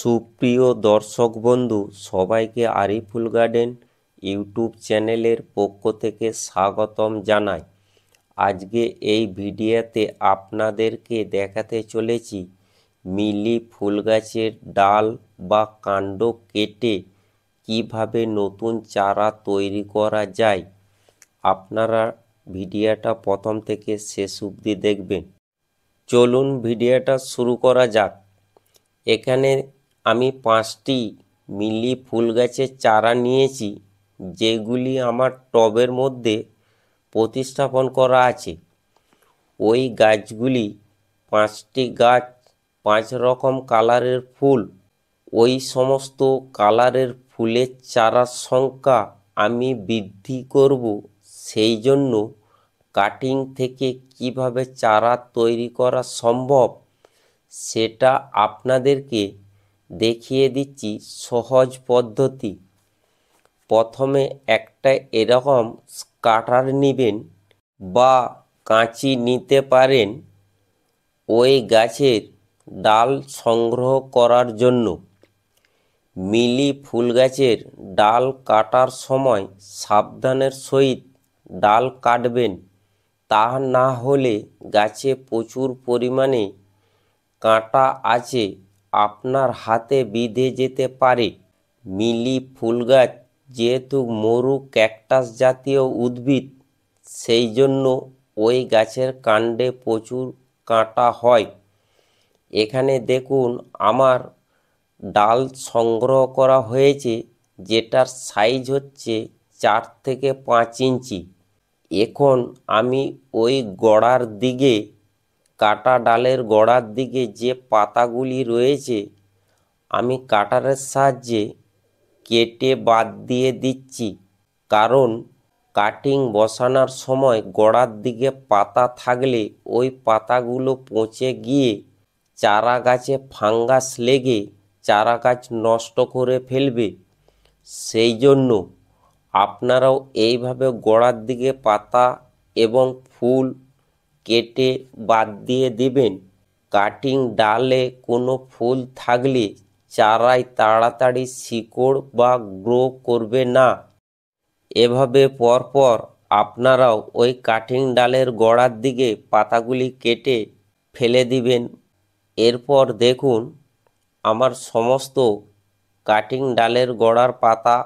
সুপ্রিয় দর্শক বন্ধু সবাইকে আরিফুল গার্ডেন ইউটিউব চ্যানেলের পক্ষ থেকে স্বাগতম জানাই আজকে এই ভিডিওতে আপনাদেরকে দেখাতে চলেছি মিলি ফুল গাছের ডাল বা কাণ্ড কেটে কিভাবে নতুন চারা তৈরি করা যায় আপনারা ভিডিওটা প্রথম থেকে শেষ অবধি দেখবেন চলুন ভিডিওটা শুরু করা যাক এখানে আমি পাঁচটি মিলি ফুল গাছের চারা নিয়েছি যেগুলি আমার টবের মধ্যে প্রতিস্থাপন করা আছে ওই গাছগুলি পাঁচটি গাছ পাঁচ রকম কালারের ফুল ওই সমস্ত কালারের ফুলের চারার সংখ্যা আমি বৃদ্ধি করব সেই জন্য কাটিং থেকে কিভাবে চারা তৈরি করা সম্ভব সেটা আপনাদেরকে দেখিয়ে দিচ্ছি সহজ পদ্ধতি প্রথমে একটা এরকম কাটার নেবেন বা কাঁচি নিতে পারেন ওই গাছের ডাল সংগ্রহ করার জন্য মিলি ফুল গাছের ডাল কাটার সময় সাবধানের সহিত ডাল কাটবেন তা না হলে গাছে প্রচুর পরিমাণে কাঁটা আছে আপনার হাতে বিঁধে যেতে পারে মিলি ফুল গাছ যেহেতু মরু ক্যাকটাস জাতীয় উদ্ভিদ সেই জন্য ওই গাছের কাণ্ডে প্রচুর কাঁটা হয় এখানে দেখুন আমার ডাল সংগ্রহ করা হয়েছে যেটার সাইজ হচ্ছে চার থেকে পাঁচ ইঞ্চি এখন আমি ওই গড়ার দিকে কাটা ডালের গোড়ার দিকে যে পাতাগুলি রয়েছে আমি কাটারের সাহায্যে কেটে বাদ দিয়ে দিচ্ছি কারণ কাটিং বসানোর সময় গোড়ার দিকে পাতা থাকলে ওই পাতাগুলো পচে গিয়ে চারা গাছে ফাঙ্গাস লেগে চারা গাছ নষ্ট করে ফেলবে সেই জন্য আপনারাও এইভাবে গোড়ার দিকে পাতা এবং ফুল কেটে বাদ দিয়ে দেবেন কাটিং ডালে কোনো ফুল থাকলে চারায় তাড়াতাড়ি শিকড় বা গ্রো করবে না এভাবে পরপর আপনারাও ওই কাটিং ডালের গোড়ার দিকে পাতাগুলি কেটে ফেলে দিবেন এরপর দেখুন আমার সমস্ত কাটিং ডালের গড়ার পাতা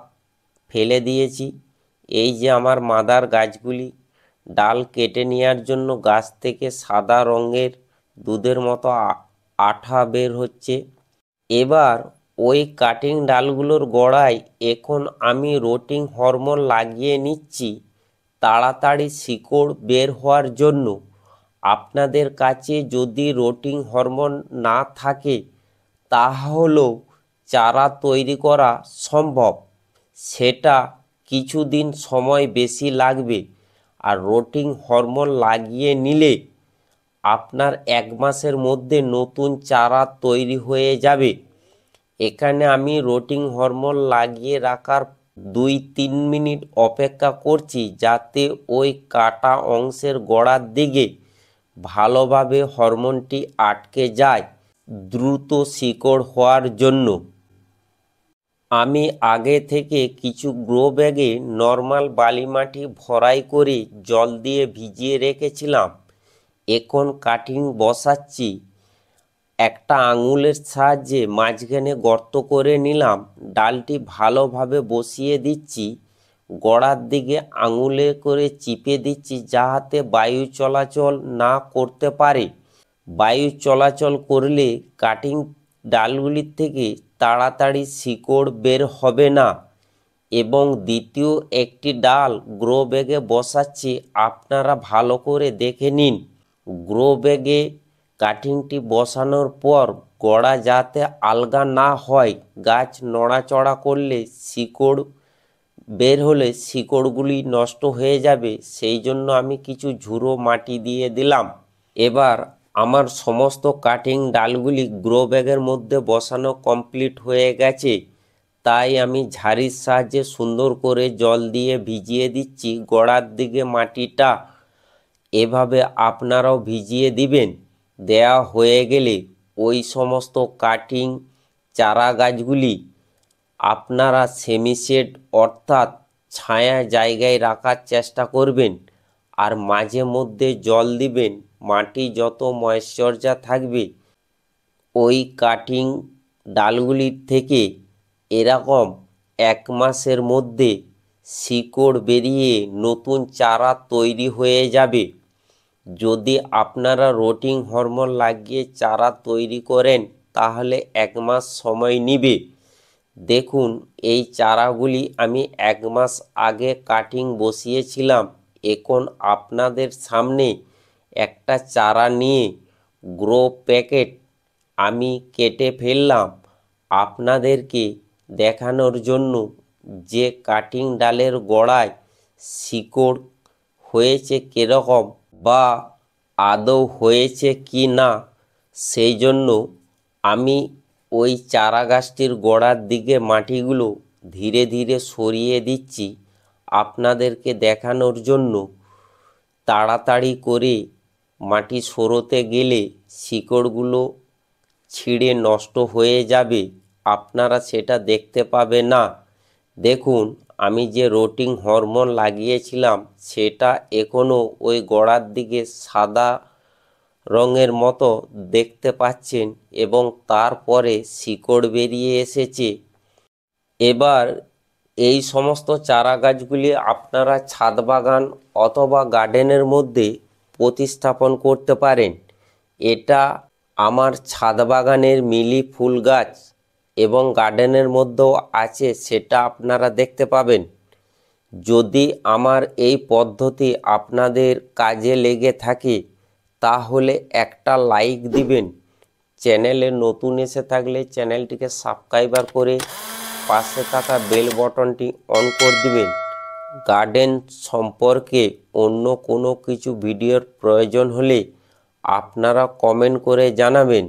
ফেলে দিয়েছি এই যে আমার মাদার গাছগুলি ডাল কেটে নেওয়ার জন্য গাছ থেকে সাদা রঙের দুধের মতো আঠা বের হচ্ছে এবার ওই কাটিং ডালগুলোর গোড়ায় এখন আমি রোটিং হরমোন লাগিয়ে নিচ্ছি তাড়াতাড়ি শিকড় বের হওয়ার জন্য আপনাদের কাছে যদি রোটিং হরমোন না থাকে তাহলেও চারা তৈরি করা সম্ভব সেটা কিছুদিন সময় বেশি লাগবে আর রোটিং হরমোন লাগিয়ে নিলে আপনার এক মাসের মধ্যে নতুন চারা তৈরি হয়ে যাবে এখানে আমি রোটিং হরমোন লাগিয়ে রাখার দুই তিন মিনিট অপেক্ষা করছি যাতে ওই কাটা অংশের গোড়ার দিকে ভালোভাবে হরমোনটি আটকে যায় দ্রুত শিকড় হওয়ার জন্য আমি আগে থেকে কিছু গ্রো ব্যাগে নর্মাল বালি মাটি ভরাই করে জল দিয়ে ভিজিয়ে রেখেছিলাম এখন কাটিং বসাচ্ছি একটা আঙুলের সাহায্যে মাঝখানে গর্ত করে নিলাম ডালটি ভালোভাবে বসিয়ে দিচ্ছি গড়ার দিকে আঙুলে করে চিপে দিচ্ছি যাহাতে বায়ু চলাচল না করতে পারে বায়ু চলাচল করলে কাটিং ডালগুলির থেকে তাড়াতাড়ি শিকড় বের হবে না এবং দ্বিতীয় একটি ডাল গ্রো ব্যাগে বসাচ্ছি আপনারা ভালো করে দেখে নিন গ্রো ব্যাগে কাটিংটি বসানোর পর গোড়া যাতে আলগা না হয় গাছ নড়াচড়া করলে শিকড় বের হলে শিকড়গুলি নষ্ট হয়ে যাবে সেই জন্য আমি কিছু ঝুড়ো মাটি দিয়ে দিলাম এবার আমার সমস্ত কাটিং ডালগুলি গ্রো ব্যাগের মধ্যে বসানো কমপ্লিট হয়ে গেছে তাই আমি ঝাড়ির সাহায্যে সুন্দর করে জল দিয়ে ভিজিয়ে দিচ্ছি গোড়ার দিকে মাটিটা এভাবে আপনারাও ভিজিয়ে দিবেন দেয়া হয়ে গেলে ওই সমস্ত কাটিং চারা গাছগুলি আপনারা সেমিশেড অর্থাৎ ছায়া জায়গায় রাখার চেষ্টা করবেন আর মাঝে মধ্যে জল দিবেন মাটি যত ময়েশ্চর্যা থাকবে ওই কাটিং ডালগুলির থেকে এরকম এক মাসের মধ্যে শিকড় বেরিয়ে নতুন চারা তৈরি হয়ে যাবে যদি আপনারা রোটিং হরমোন লাগিয়ে চারা তৈরি করেন তাহলে এক মাস সময় নিবে দেখুন এই চারাগুলি আমি এক মাস আগে কাটিং বসিয়েছিলাম এখন আপনাদের সামনে একটা চারা নিয়ে গ্রো প্যাকেট আমি কেটে ফেললাম আপনাদেরকে দেখানোর জন্য যে কাটিং ডালের গোড়ায় শিকড় হয়েছে কীরকম বা আদৌ হয়েছে কি না সেই জন্য আমি ওই চারা গাছটির গোড়ার দিকে মাটিগুলো ধীরে ধীরে সরিয়ে দিচ্ছি আপনাদেরকে দেখানোর জন্য তাড়াতাড়ি করে মাটি সরোতে গেলে শিকড়গুলো ছিঁড়ে নষ্ট হয়ে যাবে আপনারা সেটা দেখতে পাবে না দেখুন আমি যে রোটিং হরমোন লাগিয়েছিলাম সেটা এখনও ওই গোড়ার দিকে সাদা রঙের মতো দেখতে পাচ্ছেন এবং তারপরে শিকড় বেরিয়ে এসেছে এবার এই সমস্ত চারা গাছগুলি আপনারা ছাদ বাগান অথবা গার্ডেনের মধ্যে প্রতিস্থাপন করতে পারেন এটা আমার ছাদ বাগানের মিলি ফুল গাছ এবং গার্ডেনের মধ্যেও আছে সেটা আপনারা দেখতে পাবেন যদি আমার এই পদ্ধতি আপনাদের কাজে লেগে থাকে তাহলে একটা লাইক দিবেন চ্যানেলে নতুন এসে থাকলে চ্যানেলটিকে সাবস্ক্রাইবার করে পাশে থাকা বেল বটনটি অন করে দিবেন গার্ডেন সম্পর্কে অন্য কোনো কিছু ভিডিওর প্রয়োজন হলে আপনারা কমেন্ট করে জানাবেন